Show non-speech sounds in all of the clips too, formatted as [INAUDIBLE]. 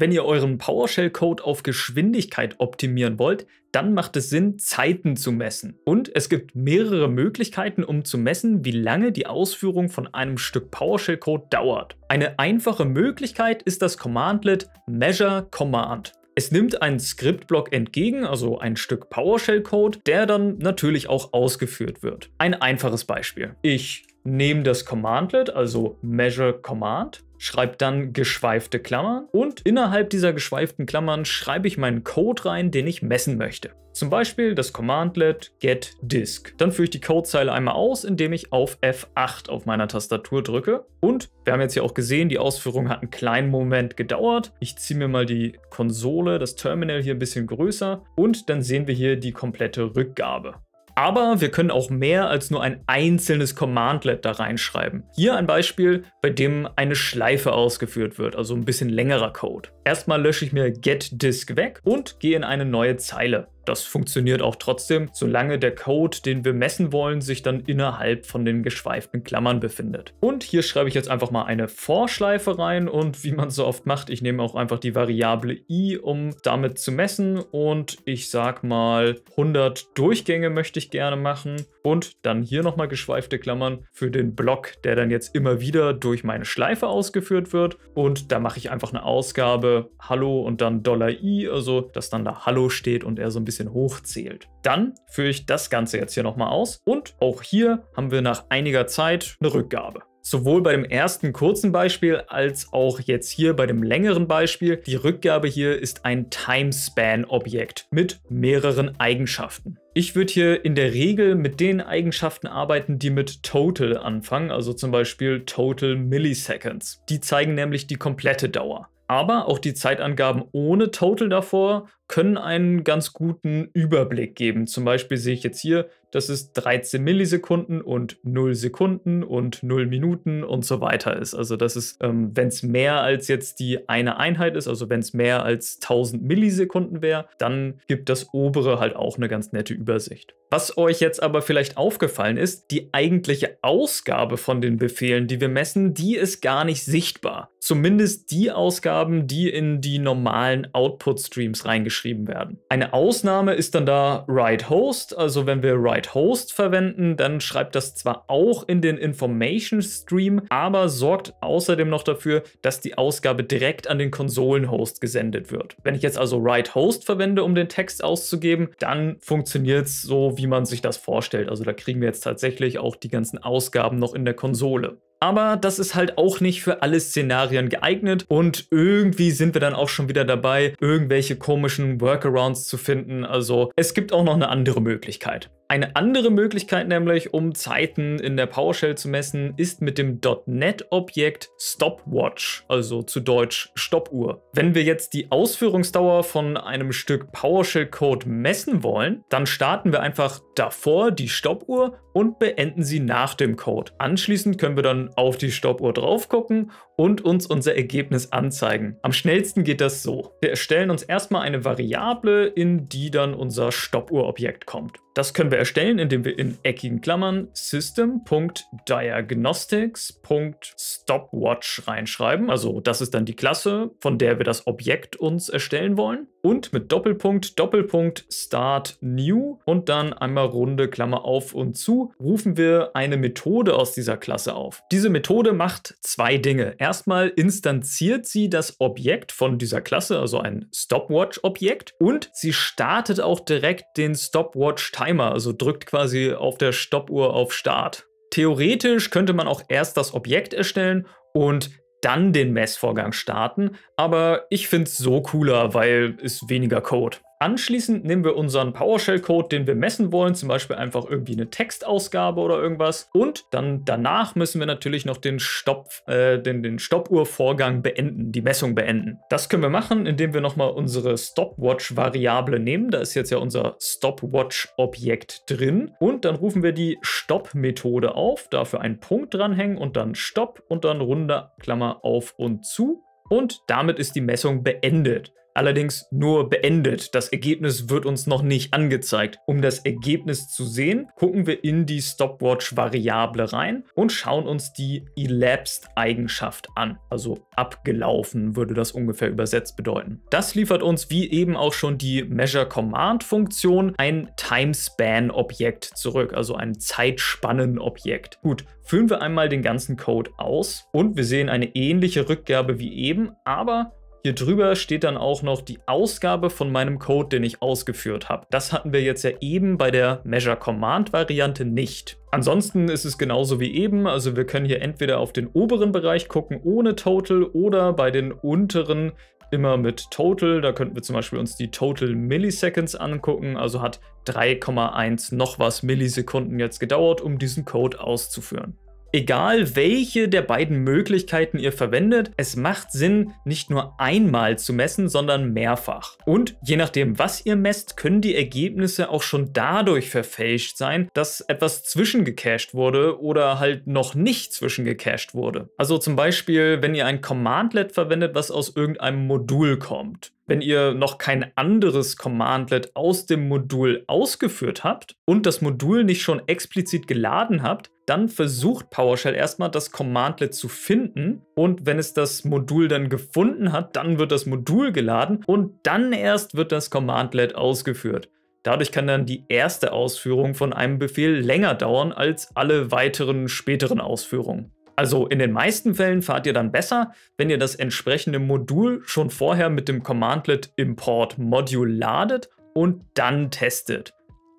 Wenn ihr euren PowerShell-Code auf Geschwindigkeit optimieren wollt, dann macht es Sinn, Zeiten zu messen. Und es gibt mehrere Möglichkeiten, um zu messen, wie lange die Ausführung von einem Stück PowerShell-Code dauert. Eine einfache Möglichkeit ist das Commandlet Measure Command. Es nimmt einen Skriptblock entgegen, also ein Stück PowerShell-Code, der dann natürlich auch ausgeführt wird. Ein einfaches Beispiel. Ich nehme das Commandlet, also Measure Command, schreibe dann geschweifte Klammern und innerhalb dieser geschweiften Klammern schreibe ich meinen Code rein, den ich messen möchte. Zum Beispiel das Commandlet get disk. Dann führe ich die Codezeile einmal aus, indem ich auf F8 auf meiner Tastatur drücke. Und wir haben jetzt ja auch gesehen, die Ausführung hat einen kleinen Moment gedauert. Ich ziehe mir mal die Konsole, das Terminal hier ein bisschen größer und dann sehen wir hier die komplette Rückgabe. Aber wir können auch mehr als nur ein einzelnes Commandlet da reinschreiben. Hier ein Beispiel, bei dem eine Schleife ausgeführt wird, also ein bisschen längerer Code. Erstmal lösche ich mir getDisk weg und gehe in eine neue Zeile. Das funktioniert auch trotzdem, solange der Code, den wir messen wollen, sich dann innerhalb von den geschweiften Klammern befindet. Und hier schreibe ich jetzt einfach mal eine Vorschleife rein und wie man so oft macht, ich nehme auch einfach die Variable i, um damit zu messen und ich sag mal 100 Durchgänge möchte ich gerne machen und dann hier nochmal geschweifte Klammern für den Block, der dann jetzt immer wieder durch meine Schleife ausgeführt wird. Und da mache ich einfach eine Ausgabe Hallo und dann Dollar I, also dass dann da Hallo steht und er so ein bisschen hochzählt. Dann führe ich das Ganze jetzt hier nochmal aus. Und auch hier haben wir nach einiger Zeit eine Rückgabe sowohl bei dem ersten kurzen Beispiel als auch jetzt hier bei dem längeren Beispiel. Die Rückgabe hier ist ein Timespan-Objekt mit mehreren Eigenschaften. Ich würde hier in der Regel mit den Eigenschaften arbeiten, die mit Total anfangen, also zum Beispiel Total Milliseconds. Die zeigen nämlich die komplette Dauer. Aber auch die Zeitangaben ohne Total davor können einen ganz guten Überblick geben. Zum Beispiel sehe ich jetzt hier dass es 13 Millisekunden und 0 Sekunden und 0 Minuten und so weiter ist. Also das ist, ähm, wenn es mehr als jetzt die eine Einheit ist, also wenn es mehr als 1000 Millisekunden wäre, dann gibt das obere halt auch eine ganz nette Übersicht. Was euch jetzt aber vielleicht aufgefallen ist, die eigentliche Ausgabe von den Befehlen, die wir messen, die ist gar nicht sichtbar. Zumindest die Ausgaben, die in die normalen Output-Streams reingeschrieben werden. Eine Ausnahme ist dann da write host also wenn wir write Provide Host verwenden, dann schreibt das zwar auch in den Information Stream, aber sorgt außerdem noch dafür, dass die Ausgabe direkt an den Konsolenhost gesendet wird. Wenn ich jetzt also Write Host verwende, um den Text auszugeben, dann funktioniert es so, wie man sich das vorstellt. Also da kriegen wir jetzt tatsächlich auch die ganzen Ausgaben noch in der Konsole. Aber das ist halt auch nicht für alle Szenarien geeignet und irgendwie sind wir dann auch schon wieder dabei, irgendwelche komischen Workarounds zu finden. Also es gibt auch noch eine andere Möglichkeit. Eine andere Möglichkeit nämlich, um Zeiten in der PowerShell zu messen, ist mit dem .NET-Objekt Stopwatch, also zu Deutsch Stoppuhr. Wenn wir jetzt die Ausführungsdauer von einem Stück PowerShell-Code messen wollen, dann starten wir einfach davor die Stoppuhr und beenden sie nach dem Code. Anschließend können wir dann auf die Stoppuhr drauf gucken und uns unser Ergebnis anzeigen. Am schnellsten geht das so. Wir erstellen uns erstmal eine Variable, in die dann unser Stoppuhr-Objekt kommt. Das können wir erstellen, indem wir in eckigen Klammern system.diagnostics.stopwatch reinschreiben. Also das ist dann die Klasse, von der wir das Objekt uns erstellen wollen. Und mit Doppelpunkt, Doppelpunkt, Start New und dann einmal runde Klammer auf und zu, rufen wir eine Methode aus dieser Klasse auf. Diese Methode macht zwei Dinge. Erstmal instanziert sie das Objekt von dieser Klasse, also ein Stopwatch-Objekt, und sie startet auch direkt den stopwatch teil Timer, also drückt quasi auf der Stoppuhr auf Start. Theoretisch könnte man auch erst das Objekt erstellen und dann den Messvorgang starten, aber ich finde es so cooler, weil es weniger Code. Anschließend nehmen wir unseren PowerShell-Code, den wir messen wollen, zum Beispiel einfach irgendwie eine Textausgabe oder irgendwas. Und dann danach müssen wir natürlich noch den, Stopp, äh, den, den Stoppuhr-Vorgang beenden, die Messung beenden. Das können wir machen, indem wir nochmal unsere Stopwatch-Variable nehmen. Da ist jetzt ja unser Stopwatch-Objekt drin. Und dann rufen wir die Stop-Methode auf, dafür einen Punkt dranhängen und dann Stopp und dann runde Klammer auf und zu. Und damit ist die Messung beendet allerdings nur beendet. Das Ergebnis wird uns noch nicht angezeigt. Um das Ergebnis zu sehen, gucken wir in die Stopwatch-Variable rein und schauen uns die Elapsed-Eigenschaft an. Also abgelaufen würde das ungefähr übersetzt bedeuten. Das liefert uns wie eben auch schon die Measure-Command-Funktion ein Timespan-Objekt zurück, also ein Zeitspannen-Objekt. Gut, führen wir einmal den ganzen Code aus und wir sehen eine ähnliche Rückgabe wie eben, aber hier drüber steht dann auch noch die Ausgabe von meinem Code, den ich ausgeführt habe. Das hatten wir jetzt ja eben bei der Measure Command Variante nicht. Ansonsten ist es genauso wie eben, also wir können hier entweder auf den oberen Bereich gucken ohne Total oder bei den unteren immer mit Total. Da könnten wir zum Beispiel uns die Total Milliseconds angucken. Also hat 3,1 noch was Millisekunden jetzt gedauert, um diesen Code auszuführen. Egal welche der beiden Möglichkeiten ihr verwendet, es macht Sinn, nicht nur einmal zu messen, sondern mehrfach. Und je nachdem, was ihr messt, können die Ergebnisse auch schon dadurch verfälscht sein, dass etwas zwischengecached wurde oder halt noch nicht zwischengecached wurde. Also zum Beispiel, wenn ihr ein Commandlet verwendet, was aus irgendeinem Modul kommt wenn ihr noch kein anderes Commandlet aus dem Modul ausgeführt habt und das Modul nicht schon explizit geladen habt, dann versucht PowerShell erstmal das Commandlet zu finden und wenn es das Modul dann gefunden hat, dann wird das Modul geladen und dann erst wird das Commandlet ausgeführt. Dadurch kann dann die erste Ausführung von einem Befehl länger dauern als alle weiteren späteren Ausführungen. Also in den meisten Fällen fahrt ihr dann besser, wenn ihr das entsprechende Modul schon vorher mit dem Commandlet import module ladet und dann testet.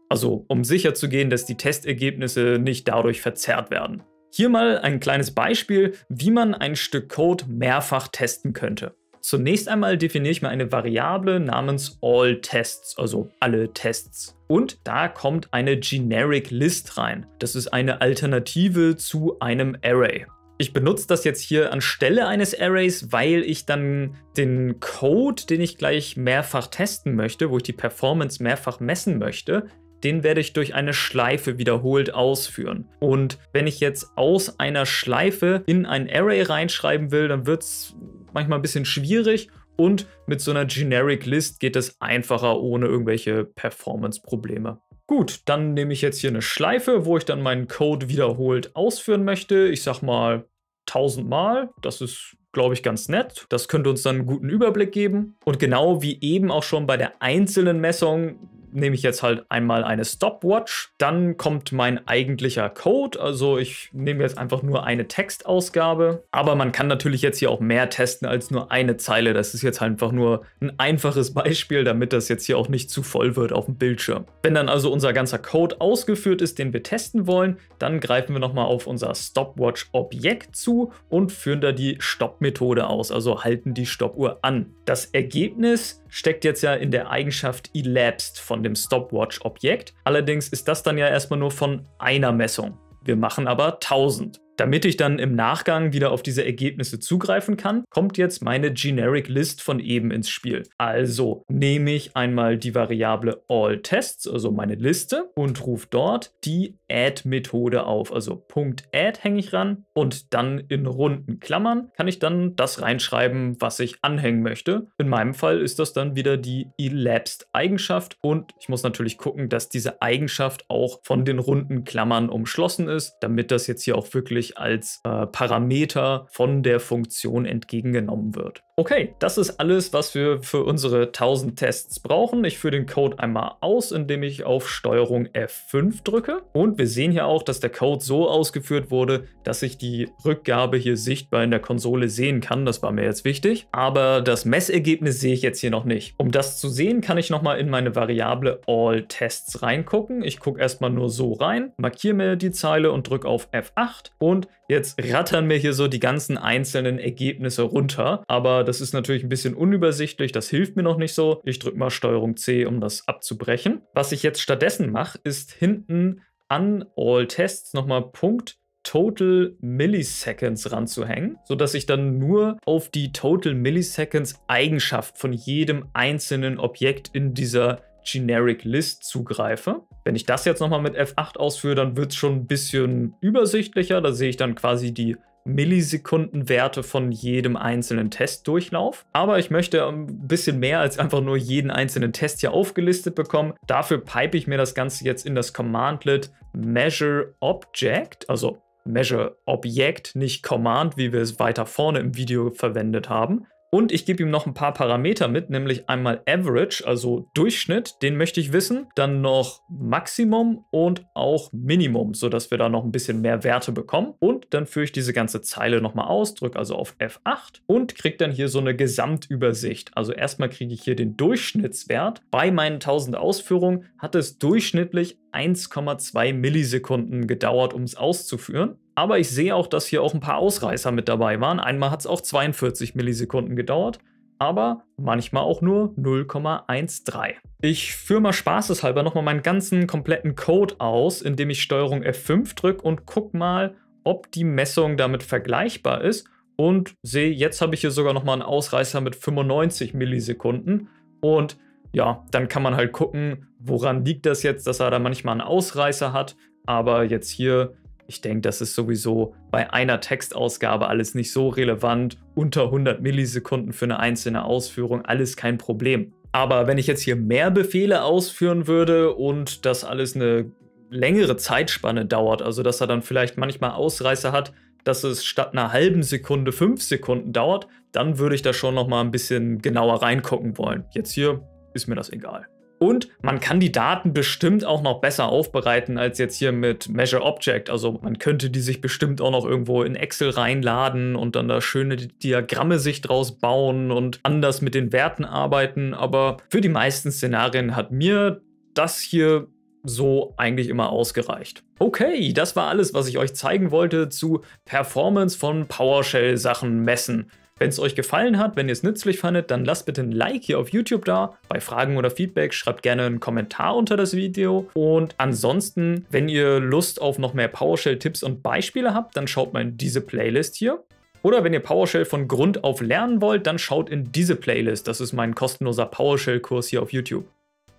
Also um sicherzugehen, dass die Testergebnisse nicht dadurch verzerrt werden. Hier mal ein kleines Beispiel, wie man ein Stück Code mehrfach testen könnte. Zunächst einmal definiere ich mal eine Variable namens allTests, also alle Tests. Und da kommt eine generic list rein. Das ist eine Alternative zu einem Array. Ich benutze das jetzt hier anstelle eines Arrays, weil ich dann den Code, den ich gleich mehrfach testen möchte, wo ich die Performance mehrfach messen möchte, den werde ich durch eine Schleife wiederholt ausführen. Und wenn ich jetzt aus einer Schleife in ein Array reinschreiben will, dann wird es manchmal ein bisschen schwierig und mit so einer Generic List geht es einfacher ohne irgendwelche Performance-Probleme. Gut, dann nehme ich jetzt hier eine Schleife, wo ich dann meinen Code wiederholt ausführen möchte. Ich sag mal 1000 Mal. Das ist glaube ich, ganz nett. Das könnte uns dann einen guten Überblick geben. Und genau wie eben auch schon bei der einzelnen Messung nehme ich jetzt halt einmal eine Stopwatch. Dann kommt mein eigentlicher Code. Also ich nehme jetzt einfach nur eine Textausgabe. Aber man kann natürlich jetzt hier auch mehr testen als nur eine Zeile. Das ist jetzt halt einfach nur ein einfaches [LAUGHS] Beispiel, damit das jetzt hier auch nicht zu voll wird auf dem Bildschirm. Wenn dann also unser ganzer Code ausgeführt ist, den wir testen wollen, dann greifen wir nochmal auf unser Stopwatch-Objekt zu und führen da die Stopp-Methode aus, also halten die Stoppuhr an. Das Ergebnis steckt jetzt ja in der Eigenschaft elapsed von und dem Stopwatch-Objekt. Allerdings ist das dann ja erstmal nur von einer Messung. Wir machen aber 1000. Damit ich dann im Nachgang wieder auf diese Ergebnisse zugreifen kann, kommt jetzt meine Generic List von eben ins Spiel. Also nehme ich einmal die Variable AllTests, also meine Liste, und rufe dort die add-Methode auf. Also Punkt .add hänge ich ran und dann in runden Klammern kann ich dann das reinschreiben, was ich anhängen möchte. In meinem Fall ist das dann wieder die elapsed-Eigenschaft und ich muss natürlich gucken, dass diese Eigenschaft auch von den runden Klammern umschlossen ist, damit das jetzt hier auch wirklich wirklich als äh, Parameter von der Funktion entgegengenommen wird. Okay, das ist alles, was wir für unsere 1000 Tests brauchen. Ich führe den Code einmal aus, indem ich auf Steuerung F5 drücke. Und wir sehen hier auch, dass der Code so ausgeführt wurde, dass ich die Rückgabe hier sichtbar in der Konsole sehen kann. Das war mir jetzt wichtig. Aber das Messergebnis sehe ich jetzt hier noch nicht. Um das zu sehen, kann ich nochmal in meine Variable AllTests reingucken. Ich gucke erstmal nur so rein, markiere mir die Zeile und drücke auf F8 und und jetzt rattern mir hier so die ganzen einzelnen Ergebnisse runter. Aber das ist natürlich ein bisschen unübersichtlich, das hilft mir noch nicht so. Ich drücke mal STRG C, um das abzubrechen. Was ich jetzt stattdessen mache, ist hinten an All Tests nochmal Punkt Total Milliseconds ranzuhängen, sodass ich dann nur auf die Total Milliseconds Eigenschaft von jedem einzelnen Objekt in dieser Generic List zugreife. Wenn ich das jetzt nochmal mit F8 ausführe, dann wird es schon ein bisschen übersichtlicher. Da sehe ich dann quasi die Millisekundenwerte von jedem einzelnen Testdurchlauf. Aber ich möchte ein ähm, bisschen mehr als einfach nur jeden einzelnen Test hier aufgelistet bekommen. Dafür pipe ich mir das Ganze jetzt in das Commandlet Measure Object, also Measure Objekt, nicht Command, wie wir es weiter vorne im Video verwendet haben. Und ich gebe ihm noch ein paar Parameter mit, nämlich einmal Average, also Durchschnitt, den möchte ich wissen, dann noch Maximum und auch Minimum, sodass wir da noch ein bisschen mehr Werte bekommen. Und dann führe ich diese ganze Zeile nochmal aus, drücke also auf F8 und kriege dann hier so eine Gesamtübersicht. Also erstmal kriege ich hier den Durchschnittswert. Bei meinen 1000 Ausführungen hat es durchschnittlich 1,2 Millisekunden gedauert, um es auszuführen. Aber ich sehe auch, dass hier auch ein paar Ausreißer mit dabei waren. Einmal hat es auch 42 Millisekunden gedauert, aber manchmal auch nur 0,13. Ich führe mal spaßeshalber nochmal meinen ganzen kompletten Code aus, indem ich STRG F5 drücke und guck mal, ob die Messung damit vergleichbar ist. Und sehe, jetzt habe ich hier sogar nochmal einen Ausreißer mit 95 Millisekunden. Und ja, dann kann man halt gucken, Woran liegt das jetzt, dass er da manchmal einen Ausreißer hat? Aber jetzt hier, ich denke, das ist sowieso bei einer Textausgabe alles nicht so relevant. Unter 100 Millisekunden für eine einzelne Ausführung, alles kein Problem. Aber wenn ich jetzt hier mehr Befehle ausführen würde und das alles eine längere Zeitspanne dauert, also dass er dann vielleicht manchmal Ausreißer hat, dass es statt einer halben Sekunde fünf Sekunden dauert, dann würde ich da schon noch mal ein bisschen genauer reingucken wollen. Jetzt hier ist mir das egal. Und man kann die Daten bestimmt auch noch besser aufbereiten als jetzt hier mit Measure Object. Also man könnte die sich bestimmt auch noch irgendwo in Excel reinladen und dann da schöne Diagramme sich draus bauen und anders mit den Werten arbeiten. Aber für die meisten Szenarien hat mir das hier so eigentlich immer ausgereicht. Okay, das war alles, was ich euch zeigen wollte zu Performance von PowerShell-Sachen messen. Wenn es euch gefallen hat, wenn ihr es nützlich fandet, dann lasst bitte ein Like hier auf YouTube da. Bei Fragen oder Feedback schreibt gerne einen Kommentar unter das Video. Und ansonsten, wenn ihr Lust auf noch mehr PowerShell-Tipps und Beispiele habt, dann schaut mal in diese Playlist hier. Oder wenn ihr PowerShell von Grund auf lernen wollt, dann schaut in diese Playlist. Das ist mein kostenloser PowerShell-Kurs hier auf YouTube.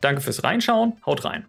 Danke fürs Reinschauen, haut rein!